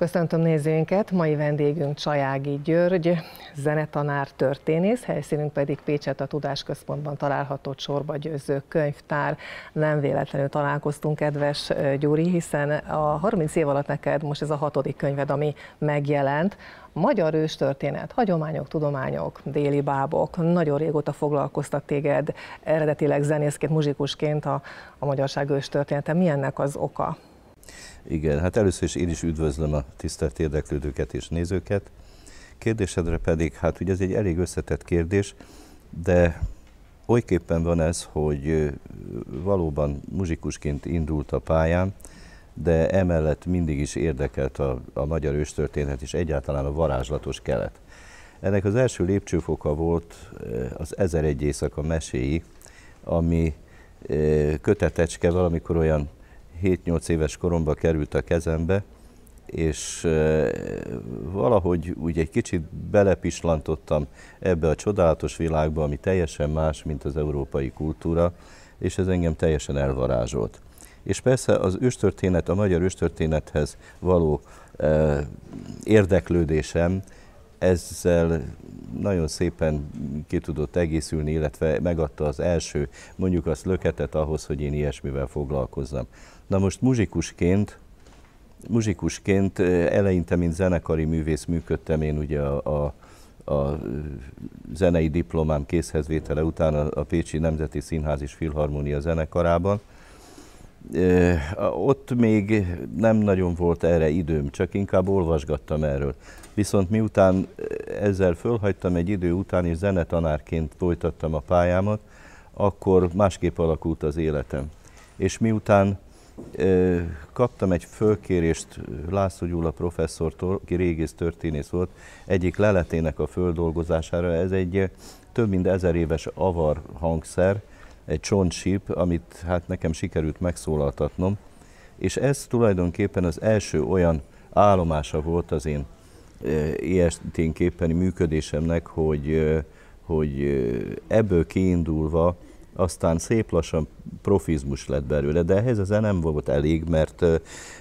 Köszöntöm nézőinket, mai vendégünk Csajági György, zenetanár, történész, helyszínünk pedig Pécset a Tudásközpontban található Csorba Győző könyvtár. Nem véletlenül találkoztunk, kedves Gyuri, hiszen a 30 év alatt neked most ez a hatodik könyved, ami megjelent. Magyar őstörténet, hagyományok, tudományok, déli bábok, nagyon régóta foglalkoztat téged eredetileg zenészként, muzsikusként a, a magyarság őstörténete. Mi ennek az oka? Igen, hát először is én is üdvözlöm a tisztelt érdeklődőket és nézőket. Kérdésedre pedig, hát ugye ez egy elég összetett kérdés, de olyképpen van ez, hogy valóban muzsikusként indult a pályán, de emellett mindig is érdekelt a, a magyar őstörténet és egyáltalán a varázslatos kelet. Ennek az első lépcsőfoka volt az 1001 éjszaka meséi, ami kötetecske valamikor olyan 7-8 éves koromban került a kezembe, és valahogy úgy egy kicsit belepislantottam ebbe a csodálatos világba, ami teljesen más, mint az európai kultúra, és ez engem teljesen elvarázsolt. És persze az őstörténet, a magyar őstörténethez való érdeklődésem ezzel nagyon szépen ki tudott egészülni, illetve megadta az első, mondjuk azt löketet ahhoz, hogy én ilyesmivel foglalkozzam. Na most muzsikusként, muzsikusként eleinte, mint zenekari művész működtem én ugye a, a a zenei diplomám készhezvétele után a, a Pécsi Nemzeti Színház és Filharmónia zenekarában, ott még nem nagyon volt erre időm, csak inkább olvasgattam erről. Viszont miután ezzel fölhagytam egy idő után, és zenetanárként folytattam a pályámat, akkor másképp alakult az életem. És miután kaptam egy fölkérést László Gyula professzortól, aki régész történész volt, egyik leletének a földolgozására. Ez egy több mint ezer éves avar hangszer, egy csontsíp, amit hát nekem sikerült megszólaltatnom, és ez tulajdonképpen az első olyan állomása volt az én ilyesténképpeni működésemnek, hogy, hogy ebből kiindulva aztán szép lassan profizmus lett belőle, de ehhez a zene nem volt elég, mert,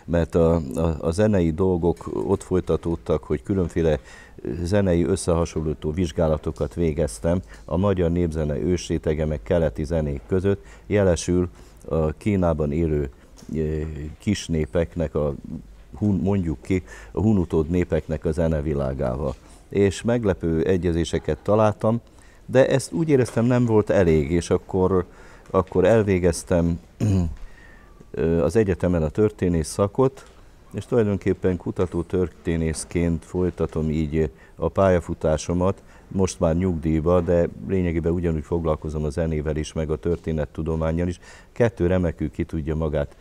mert a, a, a zenei dolgok ott folytatódtak, hogy különféle zenei összehasonlító vizsgálatokat végeztem a magyar népzene ősrétege meg keleti zenék között, jelesül a Kínában élő népeknek a, mondjuk ki, a hunutód népeknek a zenevilágával. És meglepő egyezéseket találtam, de ezt úgy éreztem nem volt elég, és akkor, akkor elvégeztem az egyetemen a történész szakot, és tulajdonképpen kutató történészként folytatom így a pályafutásomat, most már nyugdíjba, de lényegében ugyanúgy foglalkozom a zenével is, meg a történettudományjal is. Kettő remekül ki tudja magát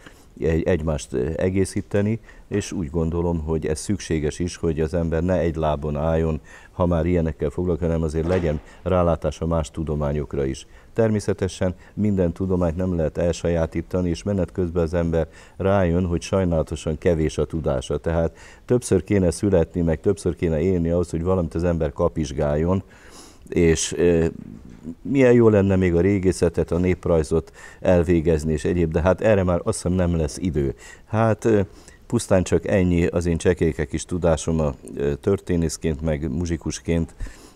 egymást eh, egészíteni, és úgy gondolom, hogy ez szükséges is, hogy az ember ne egy lábon álljon, ha már ilyenekkel foglalkozik, hanem azért legyen rálátása más tudományokra is. Természetesen minden tudományt nem lehet elsajátítani, és menet közben az ember rájön, hogy sajnálatosan kevés a tudása. Tehát többször kéne születni, meg többször kéne élni ahhoz, hogy valamit az ember kapizsgáljon, és milyen jó lenne még a régészetet, a néprajzot elvégezni és egyéb, de hát erre már azt hiszem nem lesz idő. Hát pusztán csak ennyi az én csekékek is tudásom a történészként, meg muzsikusként,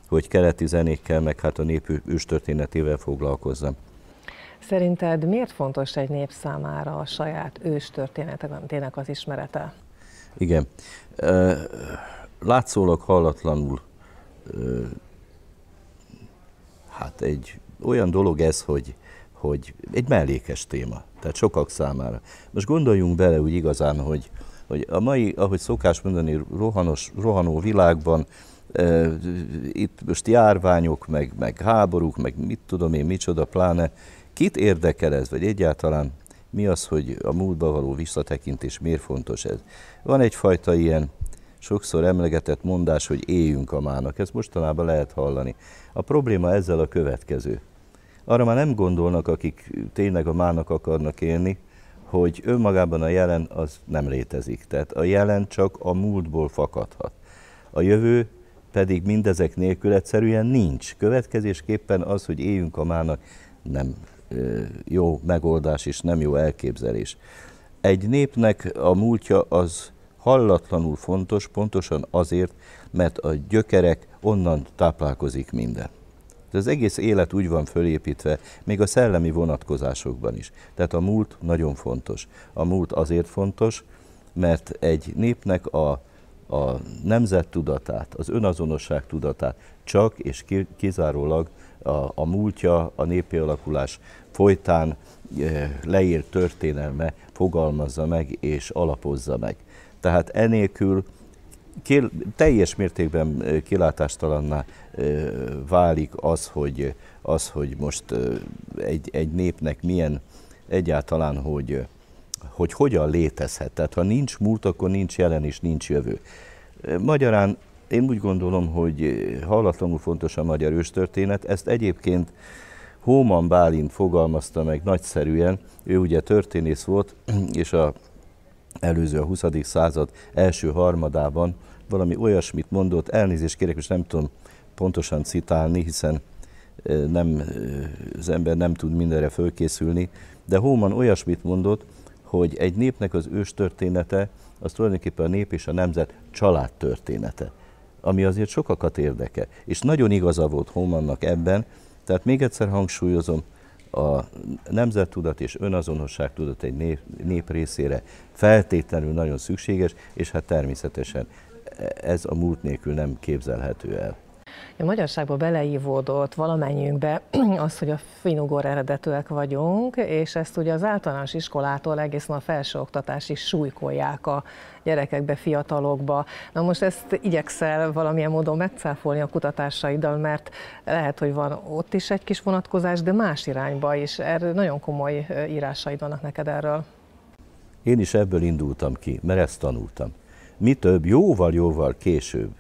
hogy keleti zenékkel, meg hát a nép őstörténetével foglalkozzam. Szerinted miért fontos egy nép számára a saját őstörténetének az ismerete? Igen. Látszólag hallatlanul hát egy olyan dolog ez, hogy, hogy egy mellékes téma, tehát sokak számára. Most gondoljunk bele úgy igazán, hogy, hogy a mai, ahogy szokás mondani, rohanos, rohanó világban, e, itt most járványok, meg, meg háborúk, meg mit tudom én, micsoda, pláne, kit érdekel ez, vagy egyáltalán mi az, hogy a múltba való visszatekintés miért fontos ez? Van egyfajta ilyen sokszor emlegetett mondás, hogy éljünk a mának. Ezt mostanában lehet hallani. A probléma ezzel a következő. Arra már nem gondolnak, akik tényleg a mának akarnak élni, hogy önmagában a jelen az nem létezik. Tehát a jelen csak a múltból fakadhat. A jövő pedig mindezek nélkül egyszerűen nincs. Következésképpen az, hogy éljünk a mának, nem jó megoldás és nem jó elképzelés. Egy népnek a múltja az hallatlanul fontos, pontosan azért, mert a gyökerek onnan táplálkozik minden. De az egész élet úgy van fölépítve, még a szellemi vonatkozásokban is. Tehát a múlt nagyon fontos. A múlt azért fontos, mert egy népnek a, a nemzet tudatát, az önazonosság tudatát csak és kizárólag a, a múltja, a népi alakulás folytán eh, leírt történelme fogalmazza meg és alapozza meg. Tehát enélkül kér, teljes mértékben kilátástalanná válik az, hogy, az, hogy most egy, egy népnek milyen egyáltalán, hogy, hogy hogyan létezhet. Tehát ha nincs múlt, akkor nincs jelen és nincs jövő. Magyarán én úgy gondolom, hogy hallatlanul fontos a magyar őstörténet. Ezt egyébként Hóman Bálint fogalmazta meg nagyszerűen. Ő ugye történész volt, és a előző a 20. század első harmadában valami olyasmit mondott, elnézést kérek, és nem tudom pontosan citálni, hiszen nem, az ember nem tud mindenre fölkészülni, de Hóman olyasmit mondott, hogy egy népnek az története az tulajdonképpen a nép és a nemzet családtörténete, ami azért sokakat érdeke. És nagyon igaza volt Hómannak ebben, tehát még egyszer hangsúlyozom, a nemzettudat és önazonosság tudat egy nép, nép részére feltétlenül nagyon szükséges, és hát természetesen e, ez a múlt nélkül nem képzelhető el. A magyarságba beleívódott valamennyiünkbe az, hogy a finugor eredetűek vagyunk, és ezt ugye az általános iskolától egészen a is súlykolják a gyerekekbe, fiatalokba. Na most ezt igyekszel valamilyen módon megcáfolni a kutatásaiddal, mert lehet, hogy van ott is egy kis vonatkozás, de más irányba is. Erről nagyon komoly írásaid vannak neked erről. Én is ebből indultam ki, mert ezt tanultam. Mi több, jóval-jóval később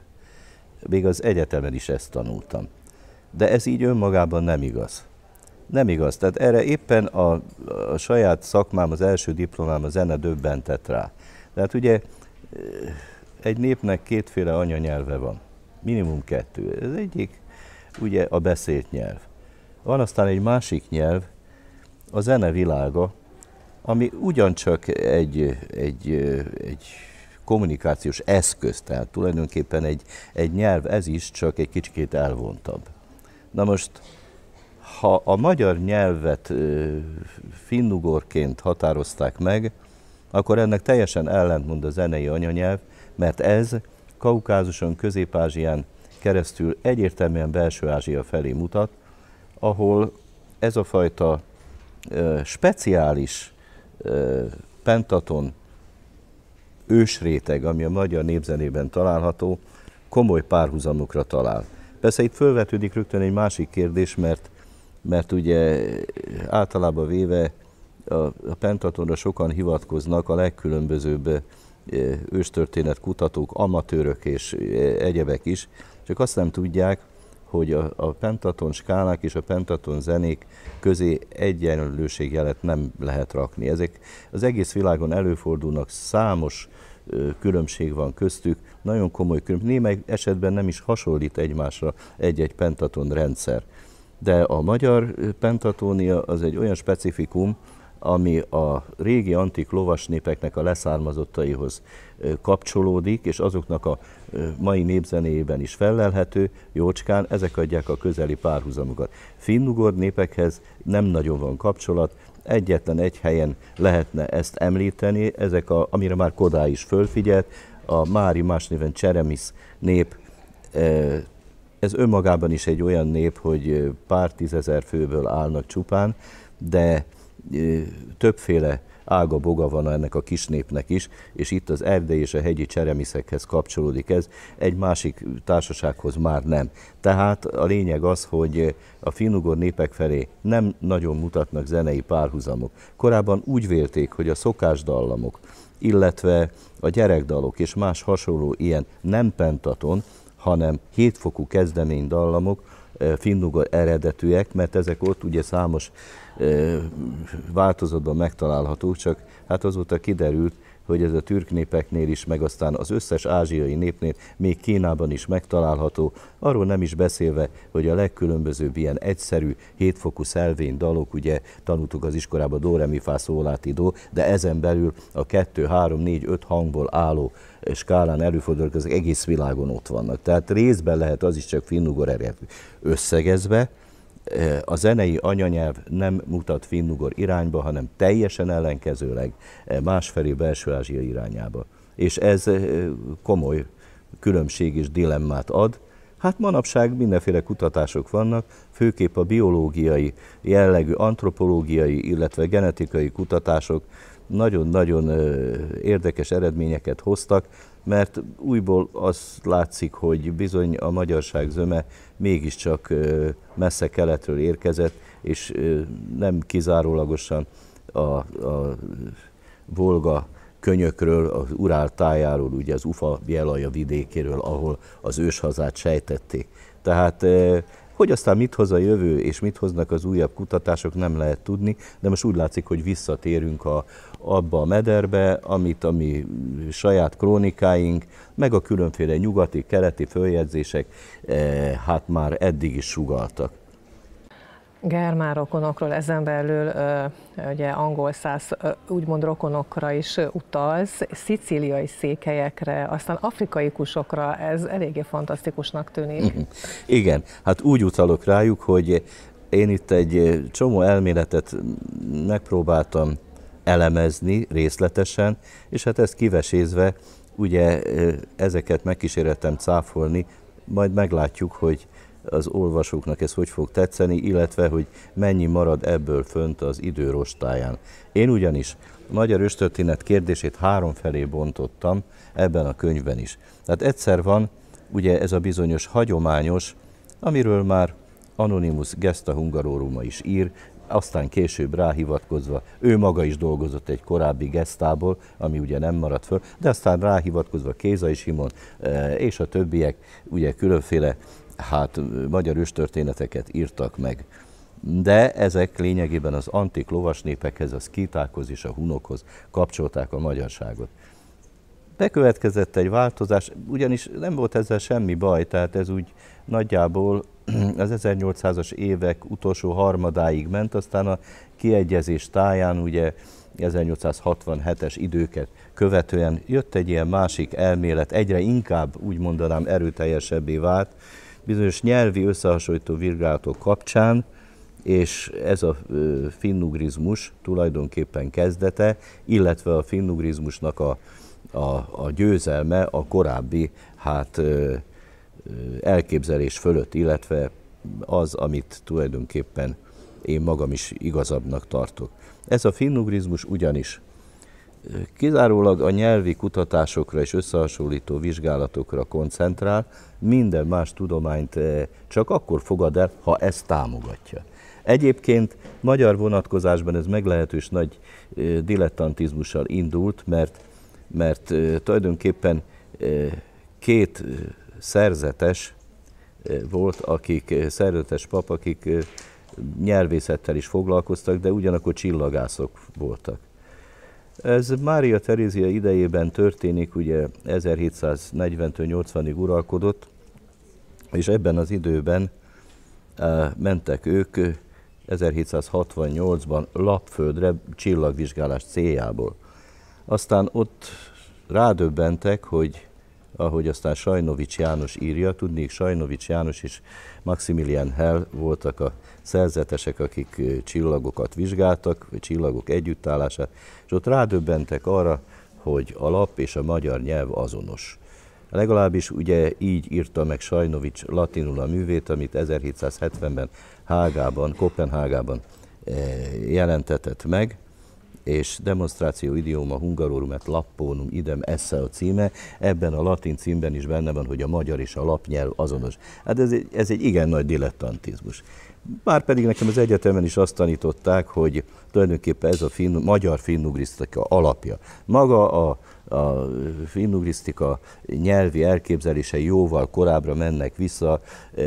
még az egyetemen is ezt tanultam. De ez így önmagában nem igaz. Nem igaz. Tehát erre éppen a, a saját szakmám, az első diplomám, a zene döbbentett rá. Tehát ugye eh, egy népnek kétféle anyanyelve van. Minimum kettő. Ez egyik ugye a beszélt nyelv. Van aztán egy másik nyelv, a zene világa, ami ugyancsak egy, egy, eh, egy kommunikációs eszköz, tehát tulajdonképpen egy, egy nyelv ez is, csak egy kicsikét elvontabb. Na most, ha a magyar nyelvet finnugorként határozták meg, akkor ennek teljesen ellentmond a zenei anyanyelv, mert ez Kaukázuson, Közép-Ázsián keresztül egyértelműen Belső-Ázsia felé mutat, ahol ez a fajta ö, speciális ö, pentaton ősréteg, ami a magyar népzenében található, komoly párhuzamokra talál. Persze itt felvetődik rögtön egy másik kérdés, mert, mert ugye általában véve a, a pentatonra sokan hivatkoznak a legkülönbözőbb e, őstörténet kutatók, amatőrök és e, egyebek is, csak azt nem tudják, hogy a, a pentaton skálák és a pentaton zenék közé egyenlőségjelet nem lehet rakni. Ezek az egész világon előfordulnak, számos ö, különbség van köztük, nagyon komoly különbség. Némely esetben nem is hasonlít egymásra egy-egy pentaton rendszer. De a magyar pentatónia az egy olyan specifikum, ami a régi antik lovas népeknek a leszármazottaihoz kapcsolódik, és azoknak a mai népzenéjében is fellelhető, jócskán ezek adják a közeli párhuzamokat. Finnugor népekhez nem nagyon van kapcsolat, egyetlen egy helyen lehetne ezt említeni, ezek a, amire már Kodá is fölfigyelt, a Mári más néven Cseremis nép ez önmagában is egy olyan nép, hogy pár tízezer főből állnak csupán, de többféle ága boga van ennek a kisnépnek is, és itt az erdei és a hegyi cseremiszekhez kapcsolódik ez, egy másik társasághoz már nem. Tehát a lényeg az, hogy a finugor népek felé nem nagyon mutatnak zenei párhuzamok. Korábban úgy vélték, hogy a szokásdallamok, illetve a gyerekdalok és más hasonló ilyen nem pentaton, hanem hétfokú kezdemény dallamok, finnugor eredetűek, mert ezek ott ugye számos változatban megtalálható csak hát azóta kiderült, hogy ez a türk népeknél is, meg aztán az összes ázsiai népnél, még Kínában is megtalálható, arról nem is beszélve, hogy a legkülönbözőbb ilyen egyszerű, hétfokú szelvény dalok, ugye tanultuk az iskolában Dóremi Fászólátidó, de ezen belül a 2, 3, 4, 5 hangból álló skálán előfordulók, az egész világon ott vannak. Tehát részben lehet az is csak finnugor eredetű. Összegezve, a zenei anyanyelv nem mutat finnugor irányba, hanem teljesen ellenkezőleg másfelé belső Ázsia irányába. És ez komoly különbség és dilemmát ad. Hát manapság mindenféle kutatások vannak, főképp a biológiai, jellegű antropológiai, illetve genetikai kutatások nagyon-nagyon érdekes eredményeket hoztak, mert újból az látszik, hogy bizony a magyarság zöme mégiscsak messze keletről érkezett, és nem kizárólagosan a, a Volga könyökről, az Urál tájáról, ugye az Ufa Jelaja vidékéről, ahol az őshazát sejtették. Tehát hogy aztán mit hoz a jövő, és mit hoznak az újabb kutatások, nem lehet tudni, de most úgy látszik, hogy visszatérünk a, abba a mederbe, amit a mi saját krónikáink, meg a különféle nyugati, keleti följegyzések, e, hát már eddig is sugaltak. Germán rokonokról ezen belül ugye angol száz úgymond rokonokra is utalsz, szicíliai székelyekre, aztán afrikaikusokra, ez eléggé fantasztikusnak tűnik. Mhm. Igen, hát úgy utalok rájuk, hogy én itt egy csomó elméletet megpróbáltam elemezni részletesen, és hát ezt kivesézve, ugye ezeket megkísérletem cáfolni, majd meglátjuk, hogy az olvasóknak ez hogy fog tetszeni, illetve hogy mennyi marad ebből fönt az időrostáján. Én ugyanis a magyar őstörténet kérdését három felé bontottam ebben a könyvben is. Tehát egyszer van ugye ez a bizonyos hagyományos, amiről már Anonymous Gesta Hungaroruma is ír, aztán később ráhivatkozva, ő maga is dolgozott egy korábbi gesztából, ami ugye nem maradt föl, de aztán ráhivatkozva Kéza is Simon eh, és a többiek ugye különféle hát magyar őstörténeteket írtak meg. De ezek lényegében az antik lovasnépekhez, a szkítákhoz és a hunokhoz kapcsolták a magyarságot. Bekövetkezett egy változás, ugyanis nem volt ezzel semmi baj, tehát ez úgy nagyjából az 1800-as évek utolsó harmadáig ment, aztán a kiegyezés táján ugye 1867-es időket követően jött egy ilyen másik elmélet, egyre inkább úgy mondanám erőteljesebbé vált, bizonyos nyelvi összehasonlító vizsgálatok kapcsán, és ez a finnugrizmus tulajdonképpen kezdete, illetve a finnugrizmusnak a, a, a győzelme a korábbi hát, elképzelés fölött, illetve az, amit tulajdonképpen én magam is igazabbnak tartok. Ez a finnugrizmus ugyanis kizárólag a nyelvi kutatásokra és összehasonlító vizsgálatokra koncentrál, minden más tudományt eh, csak akkor fogad el, ha ezt támogatja. Egyébként magyar vonatkozásban ez meglehetős nagy eh, dilettantizmussal indult, mert, mert eh, tulajdonképpen két szerzetes volt, akik szerzetes pap, akik nyelvészettel is foglalkoztak, de ugyanakkor csillagászok voltak. Ez Mária Terézia idejében történik, ugye 1740 80-ig uralkodott, és ebben az időben eh, mentek ők 1768-ban eh, lapföldre csillagvizsgálás céljából. Aztán ott rádöbbentek, hogy ahogy aztán Sajnovics János írja, tudnék Sajnovics János és Maximilian Hell voltak a szerzetesek, akik csillagokat vizsgáltak, vagy csillagok együttállását, és ott rádöbbentek arra, hogy a lap és a magyar nyelv azonos. Legalábbis ugye így írta meg Sajnovics latinul a művét, amit 1770-ben Hágában, Kopenhágában jelentetett meg, és demonstráció idióma hungarorum et lapponum idem esse a címe. Ebben a latin címben is benne van, hogy a magyar és a lapnyelv azonos. Hát ez egy, ez egy igen nagy dilettantizmus. pedig nekem az egyetemen is azt tanították, hogy tulajdonképpen ez a finn, magyar finnugrisztika alapja. Maga a a finnugrisztika nyelvi elképzelései jóval korábbra mennek vissza, e,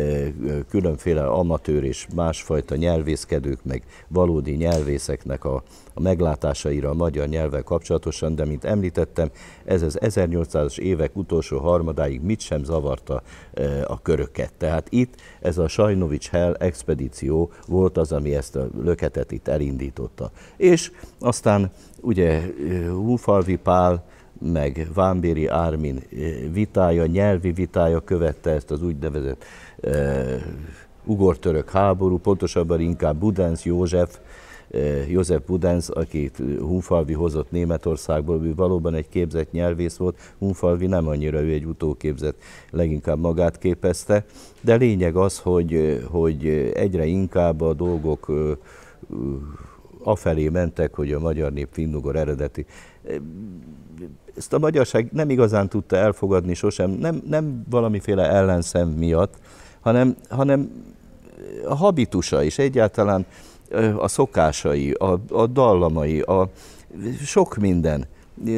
különféle amatőr és másfajta nyelvészkedők, meg valódi nyelvészeknek a, a meglátásaira a magyar nyelvvel kapcsolatosan, de mint említettem, ez az 1800-as évek utolsó harmadáig mit sem zavarta e, a köröket. Tehát itt ez a Sajnovics Hell expedíció volt az, ami ezt a löketet itt elindította. És aztán ugye e, Húfalvi Pál meg Vámbéri Ármin eh, vitája, nyelvi vitája követte ezt az úgynevezett e, ugortörök háború, pontosabban inkább Budenz József, eh, József Budenz, akit Hunfalvi hozott Németországból, ő valóban egy képzett nyelvész volt, Hunfalvi nem annyira, ő egy utóképzett, leginkább magát képezte, de lényeg az, hogy, hogy egyre inkább a dolgok uh, afelé mentek, hogy a magyar nép finnugor eredeti ezt a magyarság nem igazán tudta elfogadni sosem, nem, nem valamiféle ellenszem miatt, hanem, hanem a habitusa is egyáltalán a szokásai, a, a dallamai, a sok minden,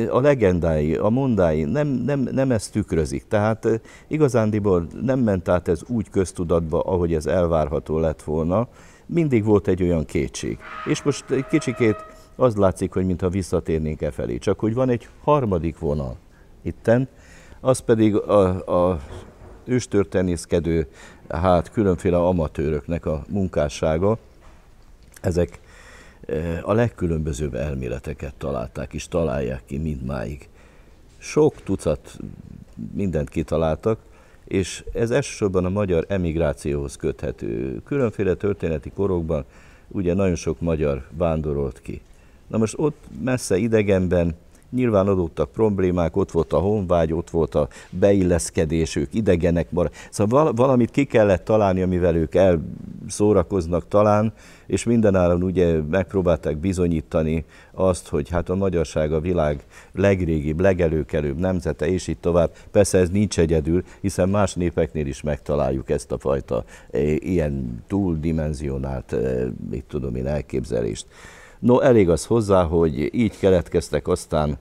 a legendái, a mondái nem, nem, nem ezt tükrözik. Tehát igazándiból nem ment át ez úgy köztudatba, ahogy ez elvárható lett volna. Mindig volt egy olyan kétség. És most egy kicsikét az látszik, hogy mintha visszatérnénk e felé. Csak hogy van egy harmadik vonal itten, az pedig a, a őstörténészkedő, hát különféle amatőröknek a munkássága. Ezek e, a legkülönbözőbb elméleteket találták és találják ki mindmáig. Sok tucat mindent kitaláltak, és ez elsősorban a magyar emigrációhoz köthető. Különféle történeti korokban ugye nagyon sok magyar vándorolt ki. Na most ott messze idegenben Nyilván adottak problémák, ott volt a honvágy, ott volt a beilleszkedés, ők idegenek marad. Szóval valamit ki kellett találni, amivel ők elszórakoznak talán, és mindenáron ugye megpróbálták bizonyítani azt, hogy hát a magyarság a világ legrégibb, legelőkelőbb nemzete, és így tovább. Persze ez nincs egyedül, hiszen más népeknél is megtaláljuk ezt a fajta eh, ilyen túldimenzionált, eh, mit tudom én, elképzelést. No, elég az hozzá, hogy így keletkeztek aztán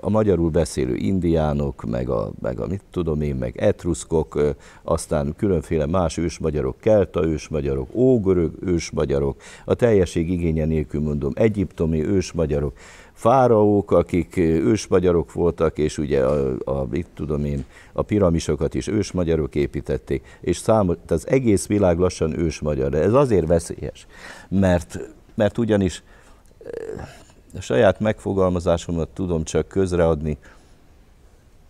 a magyarul beszélő indiánok, meg a, meg a mit tudom én, meg etruszkok, aztán különféle más ősmagyarok, kelta ősmagyarok, ógörög ősmagyarok, a teljeség igénye nélkül mondom, egyiptomi ősmagyarok, fáraók, akik ősmagyarok voltak, és ugye a, a mit tudom én, a piramisokat is ősmagyarok építették, és számos, az egész világ lassan ősmagyar, de ez azért veszélyes, mert mert ugyanis eh, a saját megfogalmazásomat tudom csak közreadni,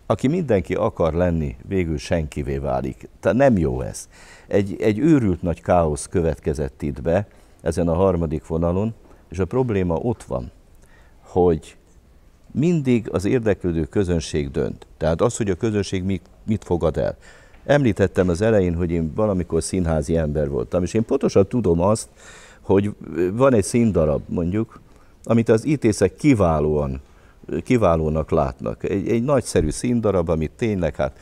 aki mindenki akar lenni, végül senkivé válik. Tehát nem jó ez. Egy, egy őrült nagy káosz következett itt be, ezen a harmadik vonalon, és a probléma ott van, hogy mindig az érdeklődő közönség dönt. Tehát az, hogy a közönség mit, mit fogad el. Említettem az elején, hogy én valamikor színházi ember voltam, és én pontosan tudom azt, hogy van egy színdarab mondjuk, amit az ítészek kiválóan kiválónak látnak. Egy, egy nagyszerű színdarab, amit tényleg hát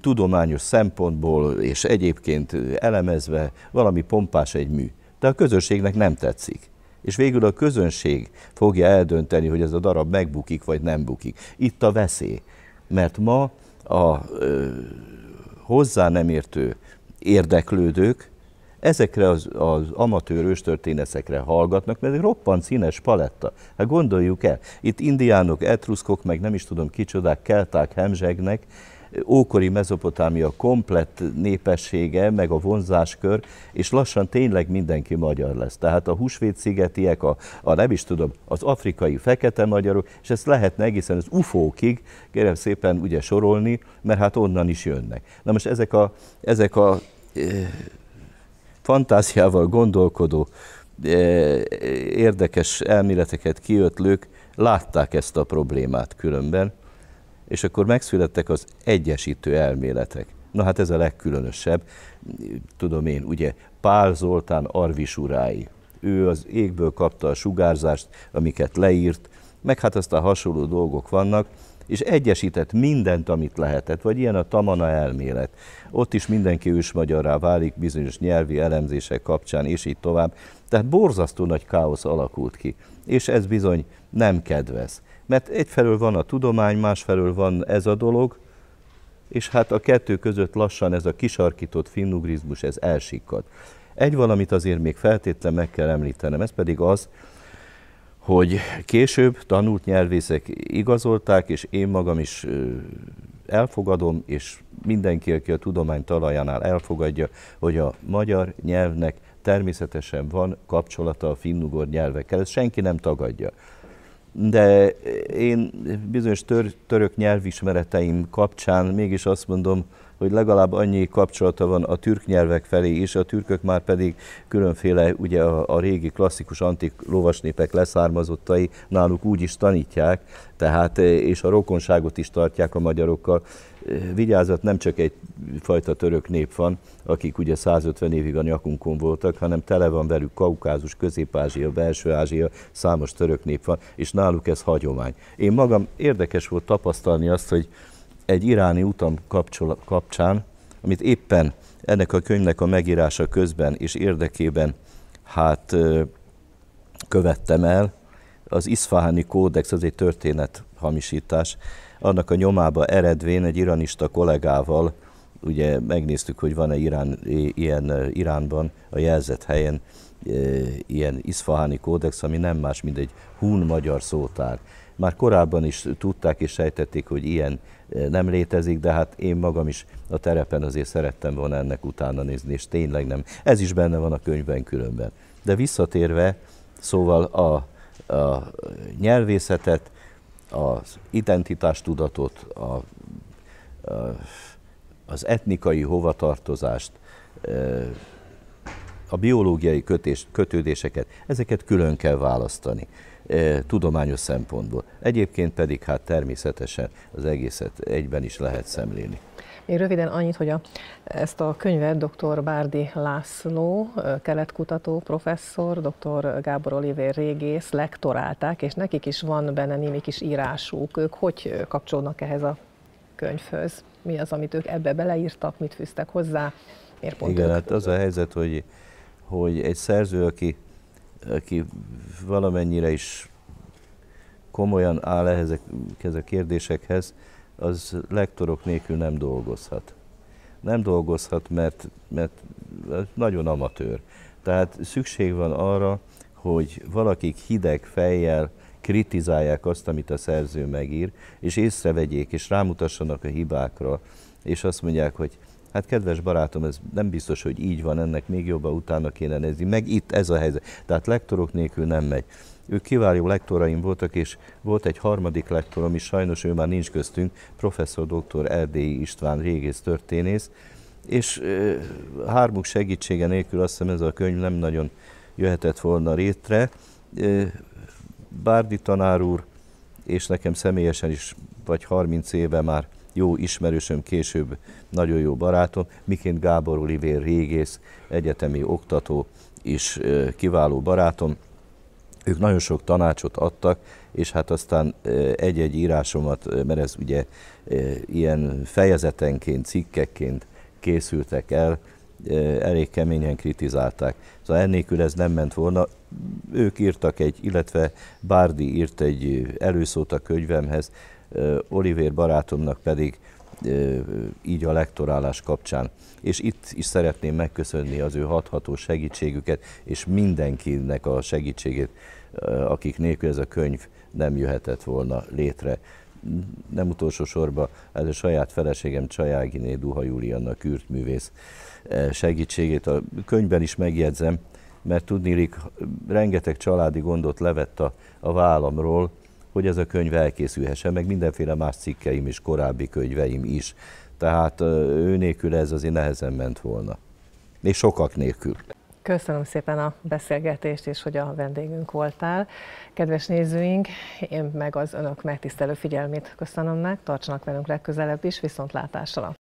tudományos szempontból és egyébként elemezve valami pompás egy mű. De a közönségnek nem tetszik. És végül a közönség fogja eldönteni, hogy ez a darab megbukik vagy nem bukik. Itt a veszély. Mert ma a ö, hozzá nem értő érdeklődők ezekre az, az amatőr őstörténeszekre hallgatnak, mert egy roppant színes paletta. Hát gondoljuk el, itt indiánok, etruszkok, meg nem is tudom kicsodák, kelták hemzsegnek, ókori mezopotámia komplett népessége, meg a vonzáskör, és lassan tényleg mindenki magyar lesz. Tehát a húsvét szigetiek, a, a nem is tudom, az afrikai fekete magyarok, és ezt lehetne egészen az ufókig, kérem szépen ugye sorolni, mert hát onnan is jönnek. Na most ezek a, ezek a eh, fantáziával gondolkodó, e, érdekes elméleteket kiötlők látták ezt a problémát különben, és akkor megszülettek az egyesítő elméletek. Na hát ez a legkülönösebb, tudom én, ugye Pál Zoltán urái. Ő az égből kapta a sugárzást, amiket leírt, meg hát aztán hasonló dolgok vannak, és egyesített mindent, amit lehetett, vagy ilyen a Tamana elmélet. Ott is mindenki ősmagyarrá válik bizonyos nyelvi elemzések kapcsán, és így tovább. Tehát borzasztó nagy káosz alakult ki, és ez bizony nem kedvez. Mert egyfelől van a tudomány, másfelől van ez a dolog, és hát a kettő között lassan ez a kisarkított finnugrizmus, ez elsikkad. Egy valamit azért még feltétlen meg kell említenem, ez pedig az, hogy később tanult nyelvészek igazolták, és én magam is elfogadom, és mindenki, aki a tudomány talajánál elfogadja, hogy a magyar nyelvnek természetesen van kapcsolata a finnugor nyelvekkel, ezt senki nem tagadja. De én bizonyos tör, török nyelvismereteim kapcsán mégis azt mondom, hogy legalább annyi kapcsolata van a türk nyelvek felé is, a türkök már pedig különféle ugye a, a régi klasszikus antik lovasnépek leszármazottai náluk úgy is tanítják, tehát eh, és a rokonságot is tartják a magyarokkal. Eh, vigyázat, nem csak egy fajta török nép van, akik ugye 150 évig a nyakunkon voltak, hanem tele van velük Kaukázus, Közép-Ázsia, Belső-Ázsia, számos török nép van, és náluk ez hagyomány. Én magam érdekes volt tapasztalni azt, hogy egy iráni utam kapcsol, kapcsán, amit éppen ennek a könyvnek a megírása közben és érdekében hát követtem el, az iszfaháni kódex, az egy történet hamisítás, annak a nyomába eredvén egy iranista kollégával, ugye megnéztük, hogy van-e Irán, ilyen Iránban, a jelzett helyen ilyen iszfaháni kódex, ami nem más, mint egy hún magyar szótár. Már korábban is tudták és sejtették, hogy ilyen nem létezik, de hát én magam is a terepen azért szerettem volna ennek utána nézni, és tényleg nem. Ez is benne van a könyvben különben. De visszatérve, szóval a, a nyelvészetet, az identitástudatot, a, a, az etnikai hovatartozást, a biológiai kötés, kötődéseket, ezeket külön kell választani. E, tudományos szempontból. Egyébként pedig hát természetesen az egészet egyben is lehet szemlélni. Még röviden annyit, hogy a, ezt a könyvet dr. Bárdi László, e, keletkutató professzor, dr. Gábor Olivér régész lektorálták, és nekik is van benne némi kis írásuk. Ők hogy e, kapcsolnak ehhez a könyvhöz? Mi az, amit ők ebbe beleírtak, mit fűztek hozzá? Miért pont Igen, ők? hát az a helyzet, hogy, hogy egy szerző, aki aki valamennyire is komolyan áll ehhez a kérdésekhez, az lektorok nélkül nem dolgozhat. Nem dolgozhat, mert, mert nagyon amatőr. Tehát szükség van arra, hogy valakik hideg fejjel kritizálják azt, amit a szerző megír, és észrevegyék, és rámutassanak a hibákra, és azt mondják, hogy Hát kedves barátom, ez nem biztos, hogy így van, ennek még jobban utána kéne nézni, meg itt ez a helyzet. Tehát lektorok nélkül nem megy. Ők kiváló lektoraim voltak, és volt egy harmadik lektorom is, sajnos ő már nincs köztünk, professzor dr. Erdélyi István, régész történész, és e, hármuk segítsége nélkül azt hiszem ez a könyv nem nagyon jöhetett volna rétre. E, Bárdi tanár úr, és nekem személyesen is vagy 30 éve már jó ismerősöm, később nagyon jó barátom, miként Gábor Olivér régész, egyetemi oktató is kiváló barátom. Ők nagyon sok tanácsot adtak, és hát aztán egy-egy írásomat, mert ez ugye ilyen fejezetenként, cikkekként készültek el, elég keményen kritizálták. Szóval ennélkül ez nem ment volna. Ők írtak egy, illetve Bárdi írt egy előszót a könyvemhez, Olivér barátomnak pedig így a lektorálás kapcsán. És itt is szeretném megköszönni az ő hatható segítségüket, és mindenkinek a segítségét, akik nélkül ez a könyv nem jöhetett volna létre. Nem utolsó sorban ez hát a saját feleségem Csajáginé Duha Júlianna kürtművész segítségét. A könyvben is megjegyzem, mert tudnélik, rengeteg családi gondot levett a, a vállamról, hogy ez a könyv elkészülhessen, meg mindenféle más cikkeim és korábbi könyveim is. Tehát ő nélkül ez azért nehezen ment volna. És sokak nélkül. Köszönöm szépen a beszélgetést és hogy a vendégünk voltál. Kedves nézőink, én meg az önök megtisztelő figyelmét köszönöm meg, tartsanak velünk legközelebb is, viszontlátásra!